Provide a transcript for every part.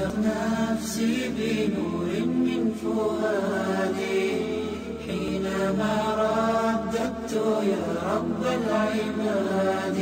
أشرق نفسي بنور من فؤادي حينما رددت يا رب العباد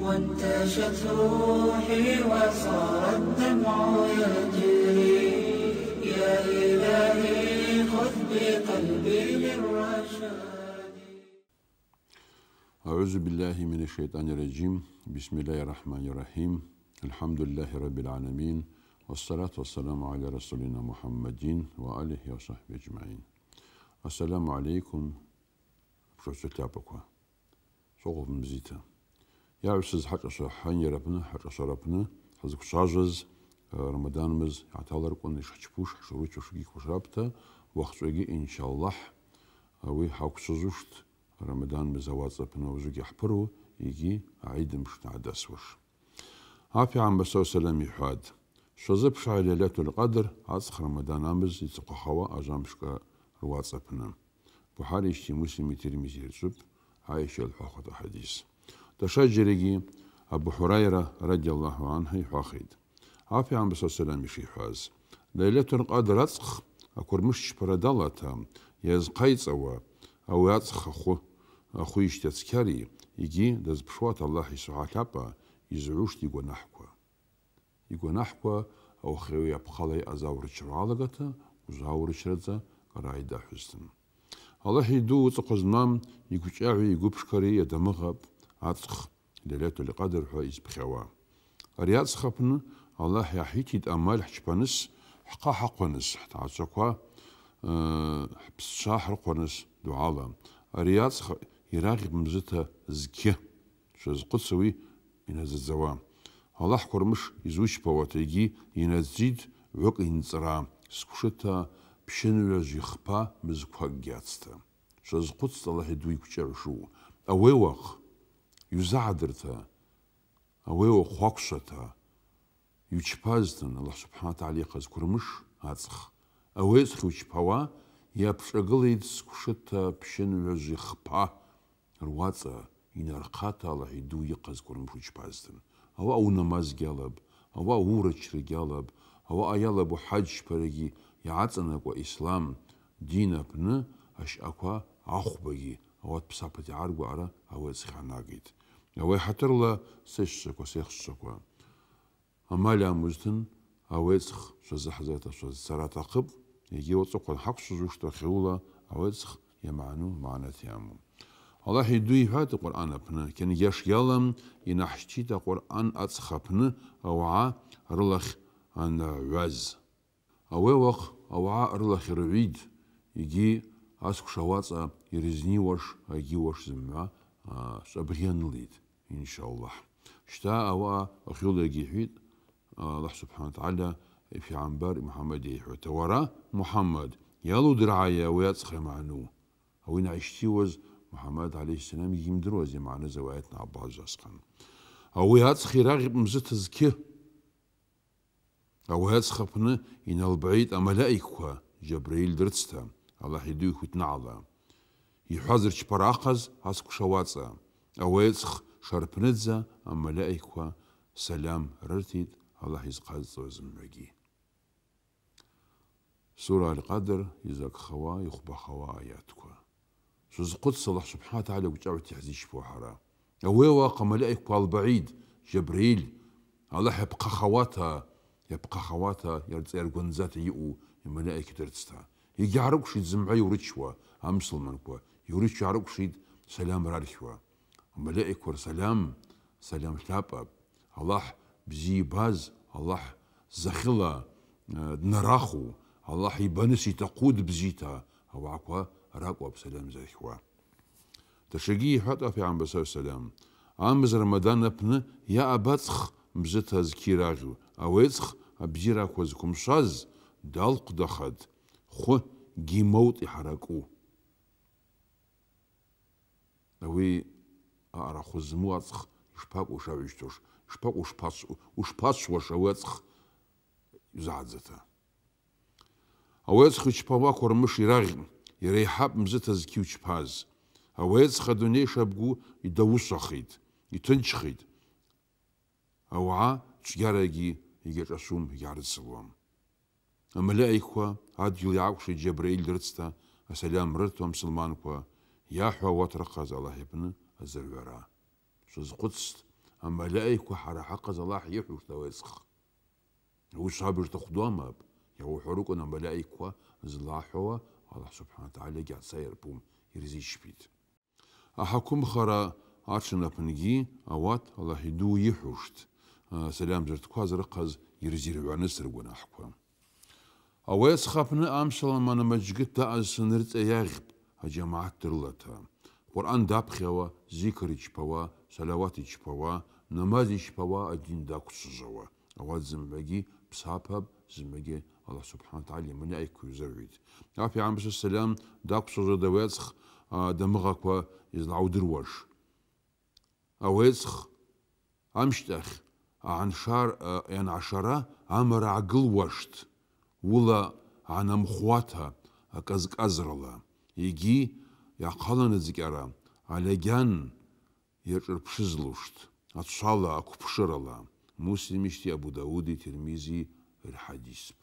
وانتشت روحي وصار الدمع يجري يا إلهي خذ بقلبي للرشاد أعوذ بالله من الشيطان الرجيم بسم الله الرحمن الرحيم الحمد لله رب العالمين Vessalatu vesselamu ala Resulina Muhammedin ve alihi ve sahbihi ecmain. Assalamu alaikum. Proszę pokła. Słowo mzita. Ja już z haczasza hanie rapny, haczasza rapny, hazkuszarzez, Ramazanımız yatalarkun şaçpuş, şuru çoşugi kuşrapta, vaxtsugi inşallah ve haksızuşt Ramazanımız avatsapına uzugi hpıru, igi aidim şnadas var. Afi ambasau selam yuhad. შოზეფ შაილელეთულ ყადრ აც ხრმდან ამზ იცოხავა აჟამშკა რვაცაფნა ბუხარიში მუსლიმი თირმიზი ერჩუბ აიშელ ფახოთა ჰადის და შაჯერიგი აბუ ჰურაირა რადიალლაჰუ ანჰი ფახიდ აფი ამბსა სალამი შიჰაზ ლელეთულ ყადრ აც აკურმუშ შპრადალათა ეს ყაიწავა აუ აც ხხუ ხუიშტაც ქარი იგი დაზფშუათ ალლაჰი სუბჰანაჰუ ვა ტაალა იზრუშტი გუნაჰუ იგონახვა ოხევი აფხალი აზავრჩრალაგათა უზავრჩრაცა გრაიდაჰუსთან ალაჰი დუც ყოზნამ იგუჭაჰი იგუფშკარი ადამღაბ აწხ ლელათული ყადერ ხა ისფხევა რიაცხაფნ ალაჰი აჰიჩით ამალ ჰჭპანის ჰყა ჰყონის ჰთაცოქვა ფსშაჰრ ყონის დუალა რიაცხ ირაღი მზთა ზქი შეზყუცვი ინაზ ზავამ ალაჰ ქორმშ იზუჩ პოვატეგი ინაძიდ ვეკინცრა სქუშეთა ფშენურაჟი ხფა მზქვა გიაცთა შოზყუც ალაჰი დუი ქჭერშუ ავევახ იუზადრთა ავევო ხვაქშეთა იუჩფაზდან ალაჰ სუბჰანა თაალი ყაზ ქორმშ აცხ ავეს ხუჩფავა იაფშეგლიც სქუშეთა ფშენურაჟი ხფა რვაცა ინარხათ ალაჰი დუი ყაზ ქორმშ უჩფაზდან ავა უნამაზ გიალაბ ავა უურჩრი გიალაბ ავა აიალაბ ჰაჯი ფერიგი იაცნაკვა ისლამ დინაფნა აშაკვა ახბიი ავა ფსაფეთი არგვა არა ავა ზხანაგით ავა ჰატრლა სეშსკვა სეხსკვა ამალა მუსთან ავა ზხ შოზაჰზათა შოზარათაკბ იგი ოცო ყონ ჰაქსუ ზუშტა ხეულა ავა ზხ يمعنو معناتي عمو Аллах идуйхат Куранапна, кен яшялам и нахчита Куран ацхапны ауа рлах ан вэз. Ауэ вах ауа рлах рвид, иги аскушаваца ирзниваш агиваш зима сабрянлит, инша Аллах. Шта ауа ахил агихвид, Аллах Субхану Та'аля, في عنبر محمد يحوت وراء محمد يالو درعايا ويا تخيم عنو وين عشتي وز محمد عليه السلام يجيم دروازي معنا زوايتنا عبد العزيز أسقن أو هات خيراغ مزت زكيه أو هات خبنا إن البعيد أملائكها جبريل درتستا الله يدوي كتنعلا يحذر شبراقز هاسك شواتسا أو هات شربنتزا أملائكها سلام ررتيد الله يزقاز وزمعجي سورة القدر يزك خوا يخبى خوا آياتكم شو قدس صلاح سبحانه وتعالى وجاوة تحزيش بوحرا أويوا قملائك والبعيد جبريل الله يبقى خواتها يبقى خواتها يرقون ذات يقو الملائكة ترتستا يجي شيد زمعي ورتشوا أمسل منكوا يوريتش عرق شيد سلام رارشوا الملائكة سلام سلام شابا الله بزي باز الله زخلا آه، نراخو الله يبنسي تقود بزيتا هو عقوا რაკვაფს ელემზე ხვა და შეგი ჰატა ფე ამბასა სალამ ამბზ რამადანაფნ ია აბაც მზე თაზკირაჟუ ავეც აბჟირა ხოზ კუმშაზ დალყ დახად ხო გიმოუტი ჰარაკუ და ვი არა ხოზ მოაცხ შფაკუ შავიშტუშ შფაკუ შფას უშფას შვაშავაცხ ზაძეთა ავეც ხიჩფავა ქორმუშ ირაღი يريحب مزت از كيوش باز هويز خدوني شبقو يدوسو خيد يتنش خيد اوعا تجاريجي يجر اسوم يجار السلوام الملائكوا هاد يلعقش جبريل رتستا السلام رتوم سلمانكوا يا حوا وترقز الله يبنى الزرورا سوز قدس أما لايكو حرا حق زلاح يحو توازخ هو صابر تخدوام أب يهو حروك أما لايكو زلاحوا ალა სუფანა დაალეგან საერბუმ ირიზიშფით აჰაკუმ ხარა არჩნაფნიგი ავატ ალაჰიდუ იჰუშთ სალამ ჯერ თქვაზრ ყაზ ირიზირვანეს რგუნა ჰქვა ავეს ხაფნა ამშალმანა მაჯგით და ასნერ წეაღ ჯამაათ დრლათა ყურან დაფხევა ზიქრი ჩფავა სალავატი ჩფავა ნამაზი ჩფავა აჯინდა ქუშჟავა ავაზმბეგი ფსაფაბ ზმეგე ალა სუბჰანა თალი მუნა ეკუ ზევით ნაფი ამბის სალამ დაქსოზა და ვეცხ დემღაკვა ის ლაუდრვაშ ავეცხ ამშტახ ანშარ ან აშარა ამრა აგლვაშთ ულა ანამხვათა აკაზკაზრლა იგი яқаланы зикара алеган ерпшизлушт атшала акупшырала муслимишти абу дауди термизи ир хадисп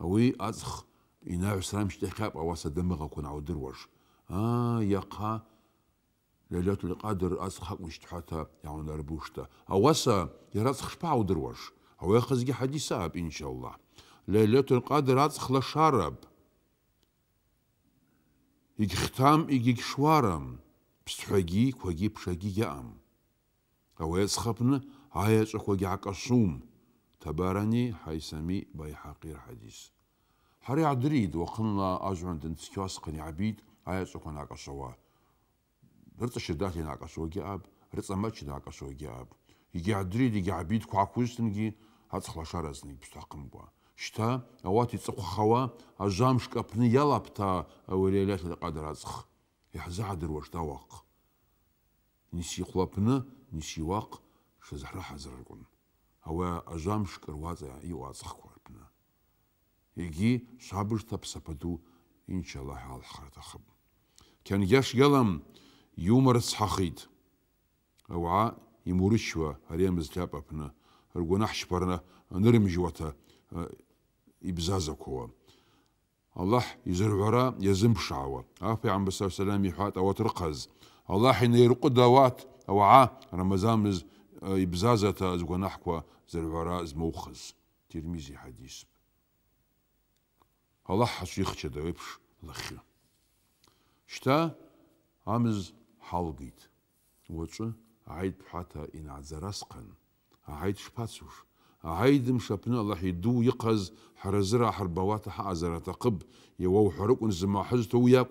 وي اصخ انا عسرام شتكاب او دمغ اكون او دروج اه يقا ليلة القدر اصخ حق مش تحتا يعني ربوشتا اوسا يرصخ شبع او دروج او يخزجي حديثة ان شاء الله ليلة القدر اصخ لشارب يجختام شوارم بستحجي كوجي بشجي يأم او يسخبن هاي اخوجي عكسوم تبارني حيسمي باي حقير حديث حري عدريد وقنا أجوان تنسكواس قني عبيد آية سوكو ناقشوا رتا شداتي ناقشوا جاب رتا ماتش ناقشوا جاب يجي عدريد يجي عبيد كو عكوزتنجي هاتس خلاشارزني بستاقم بوا شتا اواتي تسقو خوا اجامش كابني يلابتا اوليلات القدر ازخ يحزا عدر واشتا واق نسي خلابنا نسي واق شزهرا حزر القنب هو أجام شكر وازع أي وازخ كورتنا يجي صبر تب سبدو إن شاء الله حال خير تخب كان يش يلم يومر صحيد أوعى يمورشوا هريم مزجاب أبنا هرقونا حشبرنا نرم جواتا آه، إبزازا كوا الله يزرعرا يزم بشعوا أفي عم بس سلام يحات أو ترقز الله ينير قدوات أوعى رمزان مزجاب იბზაზათა ზგანახქვა ზერვარა ზმოხს თირმიზი ჰადის ალაჰს იხჩედა ვებშ ლახი შთა ამის ჰალგით ვოჭ აიდ ფათა ინ აზრასყან აიდ შფაცუ აიდიმ შაფნა ალაჰი დუ იყაზ ჰარაზრა ჰარბავატა ჰაზრათა ყბ يوو حرق زما حزته وياك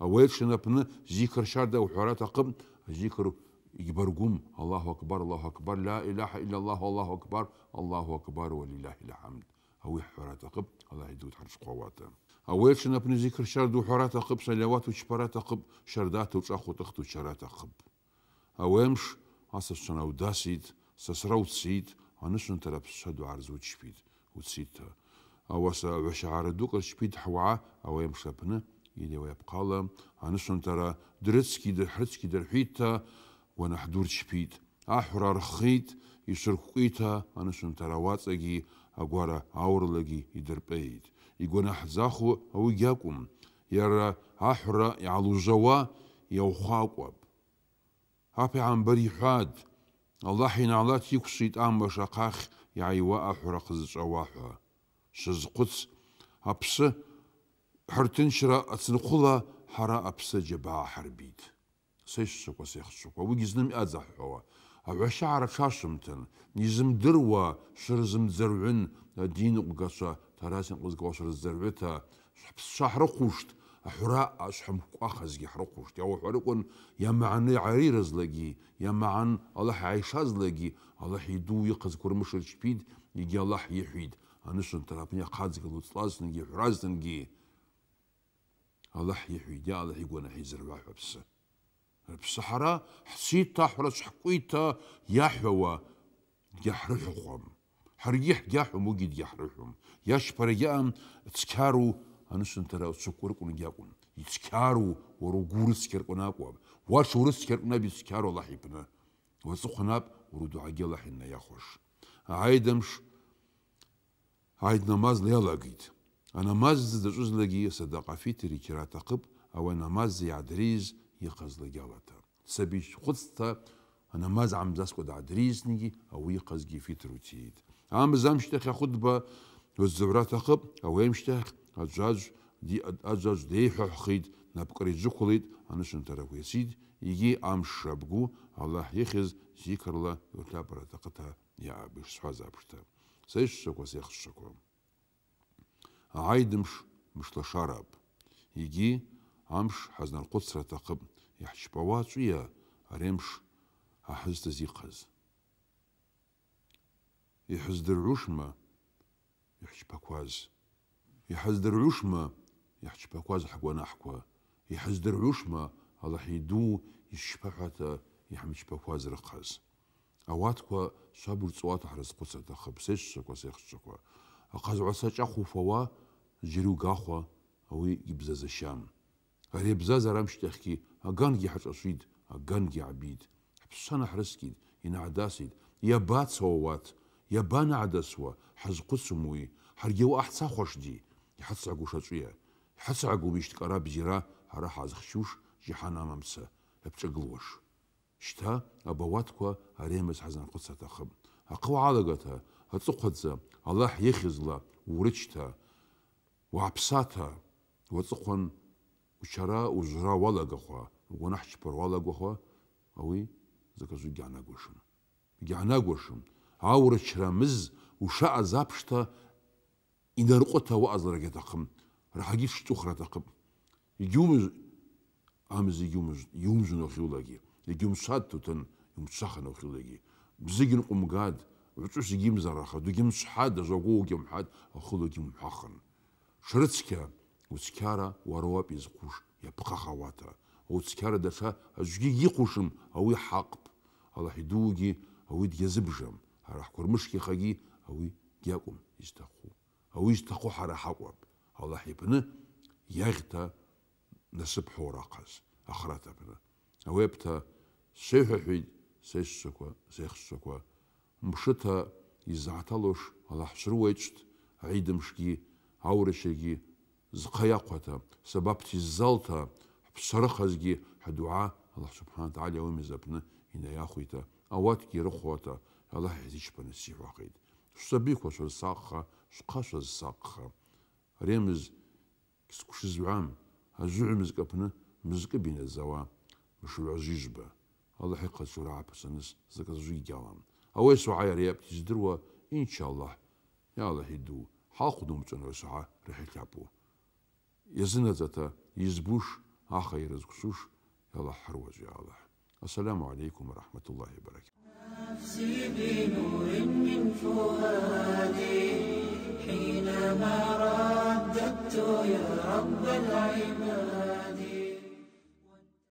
وويل شنبنا ذكر شارد وحرات قم ذكر يكبر الله أكبر الله أكبر لا إله إلا الله الله أكبر الله أكبر ولله الحمد هو حرات قب الله يدود حرش قواتا أول شنا بن ذكر شرد وحرات قب صلوات وشبرات قب شردات وشاخو تخت وشرات قب أوامش أصل شنا وداسيد سسرو أنا أنشن تلب شد وعرز وتشبيد وتسيد أو وشعر دوك شبيد حوعة أوامش لبنا يدي ويبقى لهم أنشن ترى درتسكي درحتسكي درحيتا уанахӏдурчпитӏ аҳәра рххит ишыркәкәита анышынҭарауаҵагьы агәара аурлагьы идырпеит игәанаҳӡахо аугьы акәым иара аҳәра иаалужжауа иаухакәап аԥеамбар иҳәад аллаҳ инаалаҭ иқәшит амаш ахъахь иааиуа аҳәра хызҵәауа ҳәа шазхәыц аԥсы ҳырҭынчра ацынхәыла ҳара аԥсы џьабаа ҳарбит сеишшақәа сеихшақәа уигьы знымҟьаӡаҳҳәауа аҳәашьаара шашымҭан изымдыруа шырзымӡырҩын адиныҟәгацәа Тарас ианҟызгауа шырзӡырҩыҭа ҳԥсцәа ҳрыхәушт аҳәра ашҳамқәахазгьы ҳрыхәушт иауҳәарыҟәын иамааны иариразлагьы иамаан Аллаҳ иааишазлагьы Аллаҳ иду иҟазқәа рымш рчԥид егьи Аллаҳ иҳәит анышынҭара апны иахаҵгыло ҵлазынгьы ҳәразынгьы Аллаҳ иҳәит иаалаҳ игәанаҳ изырҩа ҳәа аԥсы. بصحراء حسيتا حرس حقويتا يحوى يحرحهم حريح يحوم وجد يحرحهم يشبر يام تسكارو هنسن ترى تسكوركون يقون يتسكارو ورغور سكركون اقوى واشور سكركون بيسكارو الله يبنا وسخناب وردو عجل حنا يخش عايدمش عايد نماز لا لاقيت انا ماز دجوز لقي صدقه فيتري كرا تقب او نماز يعدريز იყაზლა ჯალათა ცები ხუცთა ნამაზ ამზას ყოდა ადრიზნიგი აუი ყაზგი ფიტრუჩით ამზამშ და ხუთბა ზურათახი აუემშთა აჯაჯ დი აჯაჯ დეიხუხით ნაპკრი ჯუხულით ანუშუნტარაგუესით იგი ამ შაბგუ ალაჰი ხიზ ზიქრლა უთაბრატაკთა იაბიშ სვაზაბშთა ზეშ შოკოს ეხშოკო აიდიმშ მშლაშარაბ იგი амш ҳазнархәыцра аҭахып, иаҳчпауа аҵәыиа аремш аҳызтыз иҟаз. Иҳыздырҩушма иаҳчпақәаз? Иҳаздырҩушма иаҳчпақәаз ҳгәанаҳқәа? Иҳаздырҩушма Аллаҳ иду ишьпаҳәата иҳамчпақәаз рыхаз? Ауатква шабурҵуата ҳразхәыцра аҭахып, сеиҿцәақәа, сеихцәақәа. Ахазуаса ҷахуфауа, џьари угахуа, ауи ибзазашьам. ვერებზაზ არ ამშტეხკი აგანგი ჰაჭოსვით აგანგი აბით ფსანა ჰრესკით ინაადასით იაბაცოვათ იაბანა ადასვა ჰაზყუსმუი ჰარგევ აჰცა ხოშდი ჰაცა გუშაწია ჰაცა გუმიშტ კარაბჟირა არა ჰაზხშუშ ჯიჰანამამსა ეფჭგლუშ შთა აბავატკვა არემეს ჰაზან ხოცათახმ აკუ ალაგათა აწუყვაძა ალაჰ ეხიზლა ურიჩთა ვაფსათა ვაწუყონ ჩარა უზრა ვალა გახვა გონაჩ პორ ვალა გახვა აუი ზაკაზუ გიანა გოშუმ გიანა გოშუმ აურ ჩრამიზ უშა აზაფშთა ინერყო თავა აზრა გეთახმ რაგი შტუხრა დაყბ იგუმუზ ამიზ იგუმუზ იუმჟუნო ხულაგი იგუმსად თუთან იუმსახანო ხულაგი ბზიგინ ყუმგად უწუს იგიმზარახა დიგიმსად ზოგუ გიმჰად ხულაგი მახან შრიცკია уцқьара уара уоуп изқәуш, иаԥхахауата. Уцқьара даҽа аӡәгьы иҟәышым, ауи ҳаҟп. Аллаҳ идуугьы ауи дгьазыбжам. Ҳара ҳкәырмышгьы ихагьы ауи дгьакәым изҭаху. Ауи изҭаху ҳара ҳакәым. Аллаҳ иԥны иаӷьта насыԥ ҳураҟаз, ахрат аԥны. Ауи аԥҭа сеиҳәаҳәеит са исцәақәа, са ихцәақәа. Мшыҭа иззаҳҭалош Аллаҳ сруаҩцәт, аидымшгьы, аурашьагьы, зхъаякъвата, сабаптиззалта, ҳԥсарыхазгьы ҳдуаа Аллаҳ Субҳана Таала иауимыз апны инаиахәита, ауатгьы ирыхәуата Аллаҳ иҳзичпаны сиҳәахеит. Шәсабиқәа шәазсаҟха, шәхъа шәазсаҟха. Ремз шызҩам, азыҩмызк апны мызкып иназауа, мшыҩазыжба. Аллаҳ иҟаҵура ааԥсаныс заказжы игьалам. Ауес уаа иара иаԥт издыруа, иншаллаҳ, иалаҳ иду, ҳалхәдумҵәан рсуҳа раҳитлапу. يزبوش иазынаӡаҭа, يرزقسوش يلا зқәсуш يا الله السلام عليكم ورحمة الله وبركاته نفسي بنور من فؤادي حينما رددت يا رب العباد